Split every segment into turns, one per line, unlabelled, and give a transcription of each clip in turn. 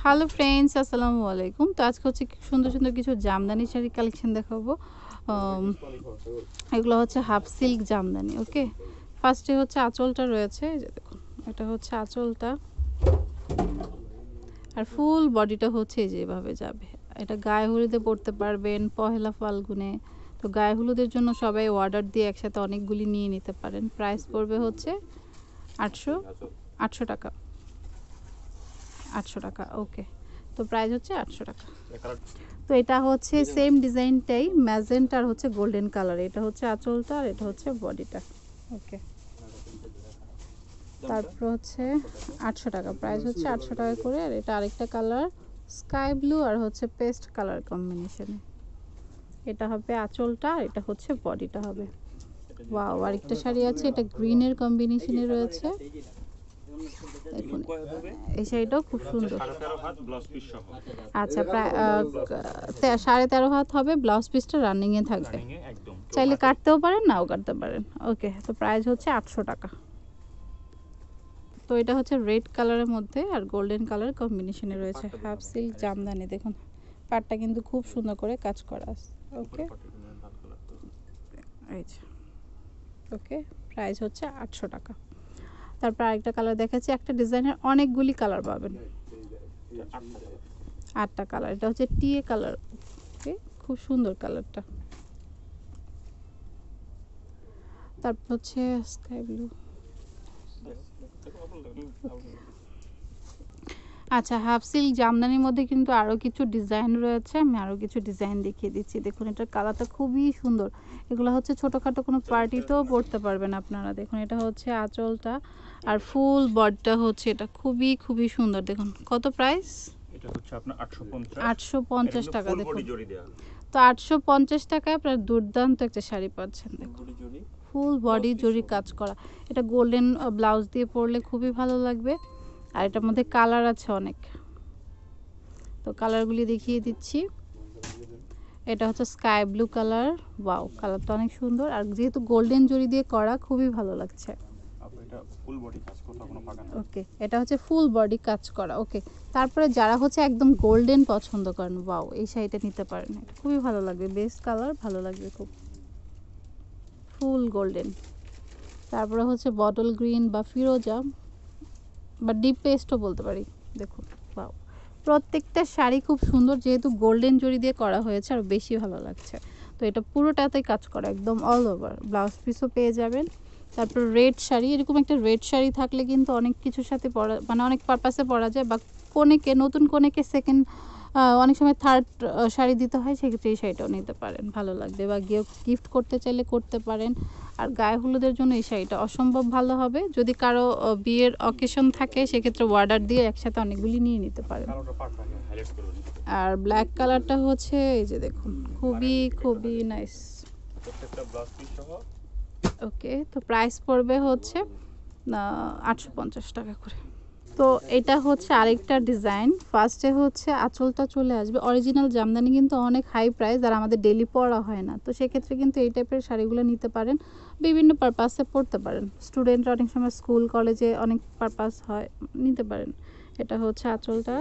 hello friends আসসালামু আলাইকুম তো আজকে হচ্ছে সুন্দর সুন্দর কিছু জামদানি শাড়ি কালেকশন দেখাবো um, এগুলো হচ্ছে হাফ সিল্ক জামদানি ওকে ফার্স্টে হচ্ছে আঁচলটা রয়েছে দেখুন এটা হচ্ছে আঁচলটা আর ফুল বডিটা হচ্ছে যেভাবে যাবে এটা গায়ে হলুদে পড়তে পারবেন পহেলা ফাল্গুনে তো গায়ে হলুদের জন্য সবাই অর্ডার দিয়ে একসাথে অনেকগুলি নিয়ে নিতে পারেন প্রাইস পড়বে হচ্ছে আটশো আটশো টাকা আটশো টাকা ওকে তো প্রাইস হচ্ছে আটশো টাকা তো এটা হচ্ছে সেম ডিজাইনটাই ম্যাজেন্ট আর হচ্ছে গোল্ডেন কালার এটা হচ্ছে আঁচলটা আর এটা হচ্ছে বডিটা ওকে তারপর হচ্ছে আটশো টাকা প্রাইস হচ্ছে আটশো টাকা করে আর এটা আরেকটা কালার স্কাই ব্লু আর হচ্ছে পেস্ট কালার কম্বিনেশনে এটা হবে আঁচলটা আর এটা হচ্ছে বডিটা হবে ওয়াও আরেকটা শাড়ি আছে এটা গ্রিনের কম্বিনেশনে রয়েছে এই শাড়িটাও খুব সুন্দর আচ্ছা প্রায় সাড়ে তেরো হাত হবে ব্লাউজ পিসটা রানিংয়ে থাকবে চাইলে কাটতেও পারেন নাও কাটতে পারেন ওকে তো প্রাইস হচ্ছে আটশো টাকা তো এটা হচ্ছে রেড কালারের মধ্যে আর গোল্ডেন কালার কম্বিনেশনে রয়েছে হাফ সিল্ক জামদানি দেখুন পাটটা কিন্তু খুব সুন্দর করে কাজ করা আছে ওকে ওকে প্রাইস হচ্ছে আটশো টাকা তারপর আরেকটা কালার দেখাচ্ছি একটা ডিজাইনের অনেকগুলি কালার পাবেন আটটা কালার এটা হচ্ছে টিএ কালার ওকে খুব সুন্দর কালারটা তারপর হচ্ছে স্কাই ব্লু আচ্ছা হাফ সিল্ক জামদানির মধ্যে কিন্তু আরও কিছু ডিজাইন রয়েছে আমি আরও কিছু ডিজাইন দেখিয়ে দিচ্ছি দেখুন এটার কালারটা খুবই সুন্দর এগুলো হচ্ছে ছোটোখাটো কোনো পার্টিতেও পড়তে পারবেন আপনারা দেখুন এটা হচ্ছে আঁচলটা আর ফুল বডটা হচ্ছে এটা খুবই খুবই সুন্দর দেখুন কত প্রাইস এটা হচ্ছে আপনার 850 টাকা দেখুন তো 850 টাকায় আপনার দুর্দান্ত একটা শাড়ি পাচ্ছেন দেখুন ফুল বডি জরি কাজ করা এটা গোল্ডেন ব্লাউজ দিয়ে পরলে খুবই ভালো লাগবে আর এটার মধ্যে কালার আছে অনেক তো কালারগুলি দেখিয়ে দিচ্ছি এটা হচ্ছে স্কাই ব্লু কালার ওয়াও কালারটা অনেক সুন্দর আর যেহেতু গোল্ডেন জরি দিয়ে করা খুবই ভালো লাগছে ফুল বডি কাজ ওকে এটা হচ্ছে ফুল বডি কাজ করা ওকে তারপরে যারা হচ্ছে একদম গোল্ডেন পছন্দ করেন বাউ এই শাড়িটা নিতে পারেন খুবই ভালো লাগবে বেস্ট কালার ভালো লাগবে খুব ফুল গোল্ডেন তারপরে হচ্ছে বটল গ্রিন বা ফিরোজা বা ডিপ পেস্টও বলতে পারি দেখুন বাউ প্রত্যেকটা শাড়ি খুব সুন্দর যেহেতু গোল্ডেন জড়ি দিয়ে করা হয়েছে আর বেশি ভালো লাগছে তো এটা পুরোটাতে কাজ করা একদম অল ওভার ব্লাউজ পিসও পেয়ে যাবেন তারপর রেড শাড়ি এরকম একটা রেড শাড়ি থাকলে কিন্তু অনেক কিছুর সাথে পরা মানে অনেক পারপাসে পরা যায় বা কোনেকে নতুন কোনেকে সেকেন্ড অনেক সময় থার্ড শাড়ি দিতে হয় সেক্ষেত্রে এই শাড়িটাও নিতে পারেন ভালো লাগবে বা গিয়ে গিফট করতে চাইলে করতে পারেন আর গায়ে হলুদের জন্য এই শাড়িটা অসম্ভব ভালো হবে যদি কারো বিয়ের অকেশন থাকে সেক্ষেত্রে ওয়ার্ডার দিয়ে একসাথে অনেকগুলি নিয়ে নিতে পারেন আর ব্ল্যাক কালারটা হচ্ছে এই যে দেখুন খুবই খুবই নাইস ওকে তো প্রাইস পড়বে হচ্ছে আটশো টাকা করে তো এটা হচ্ছে আরেকটা ডিজাইন ফার্স্টে হচ্ছে আঁচলটা চলে আসবে অরিজিনাল জামদানি কিন্তু অনেক হাই প্রাইস আর আমাদের ডেলি পরা হয় না তো সেক্ষেত্রে কিন্তু এই টাইপের শাড়িগুলো নিতে পারেন বিভিন্ন পারপাসে পড়তে পারেন স্টুডেন্টরা অনেক সময় স্কুল কলেজে অনেক পারপাস হয় নিতে পারেন এটা হচ্ছে আঁচলটা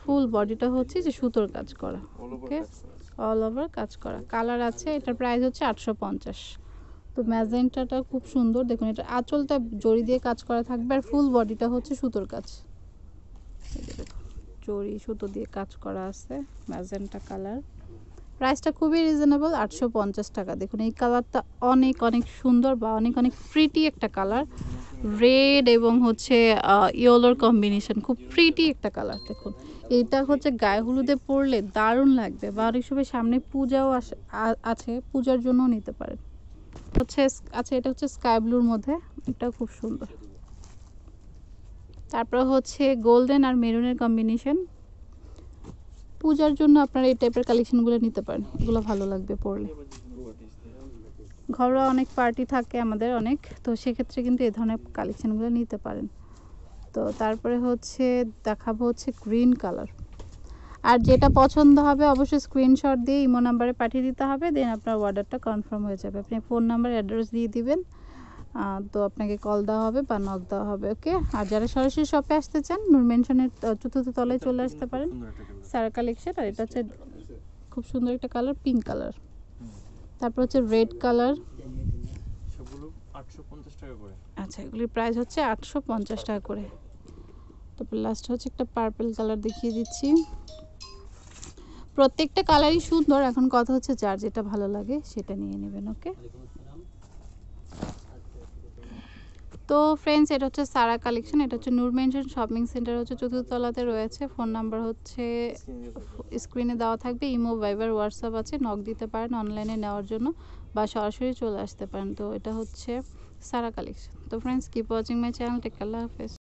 ফুল বডিটা হচ্ছে যে সুতোর কাজ করা ওকে অল ওভার কাজ করা কালার আছে এটার প্রাইস হচ্ছে আটশো তো ম্যাজেন্টাটা খুব সুন্দর দেখুন এটা আঁচলটা জড়ি দিয়ে কাজ করা থাকবে আর ফুল বডিটা হচ্ছে সুতোর কাজ জড়ি সুতো দিয়ে কাজ করা আছে ম্যাজেন্টা কালার প্রাইসটা খুবই রিজনেবল আটশো পঞ্চাশ টাকা দেখুন এই কালারটা অনেক অনেক সুন্দর বা অনেক অনেক প্রিটি একটা কালার রেড এবং হচ্ছে ইয়েলোর কম্বিনেশন খুব প্রিটি একটা কালার দেখুন এইটা হচ্ছে গায়ে হলুদে পরলে দারুণ লাগবে বা অনেক সময় সামনে পূজাও আছে পূজার জন্য নিতে পারেন হচ্ছে আচ্ছা এটা হচ্ছে স্কাই ব্লুর মধ্যে এটা খুব সুন্দর তারপর হচ্ছে গোল্ডেন আর মেরুনের কম্বিনেশন পূজার জন্য আপনারা এই টাইপের কালেকশনগুলো নিতে পারেন এগুলো ভালো লাগবে পড়লে ঘরোয়া অনেক পার্টি থাকে আমাদের অনেক তো সেক্ষেত্রে কিন্তু এই ধরনের কালেকশানগুলো নিতে পারেন তো তারপরে হচ্ছে দেখাবো হচ্ছে গ্রিন কালার আর যেটা পছন্দ হবে অবশ্যই স্ক্রিনশট দিয়ে ইমো নাম্বারে পাঠিয়ে দিতে হবে দেন আপনার অর্ডারটা কনফার্ম হয়ে যাবে আপনি ফোন নাম্বার অ্যাড্রেস দিয়ে দিবেন তো আপনাকে কল দেওয়া হবে বা নক দেওয়া হবে ওকে আর যারা সরাসরি শপে আসতে চান নূর মেনশনের চতুর্থ তলায় চলে আসতে পারেন সারা কালেকশন আর এটা হচ্ছে খুব সুন্দর একটা কালার পিঙ্ক কালার তারপর হচ্ছে রেড কালার আচ্ছা এগুলির প্রাইস হচ্ছে আটশো পঞ্চাশ টাকা করে তারপর লাস্ট হচ্ছে একটা পার্পল কালার দেখিয়ে দিচ্ছি প্রত্যেকটা কালারই সুন্দর এখন কথা হচ্ছে যার যেটা ভালো লাগে সেটা নিয়ে নেবেন ওকে তো ফ্রেন্ডস এটা হচ্ছে সারা কালেকশন এটা হচ্ছে নূর মেনশন শপিং সেন্টার হচ্ছে চতুর্থলাতে রয়েছে ফোন নাম্বার হচ্ছে স্ক্রিনে দেওয়া থাকবে ইমো ভাইবার হোয়াটসঅ্যাপ আছে নক দিতে পারেন অনলাইনে নেওয়ার জন্য বা সরাসরি চলে আসতে পারেন তো এটা হচ্ছে সারা কালেকশন তো friends keep watching my channel take আল্লাহ হাফেজ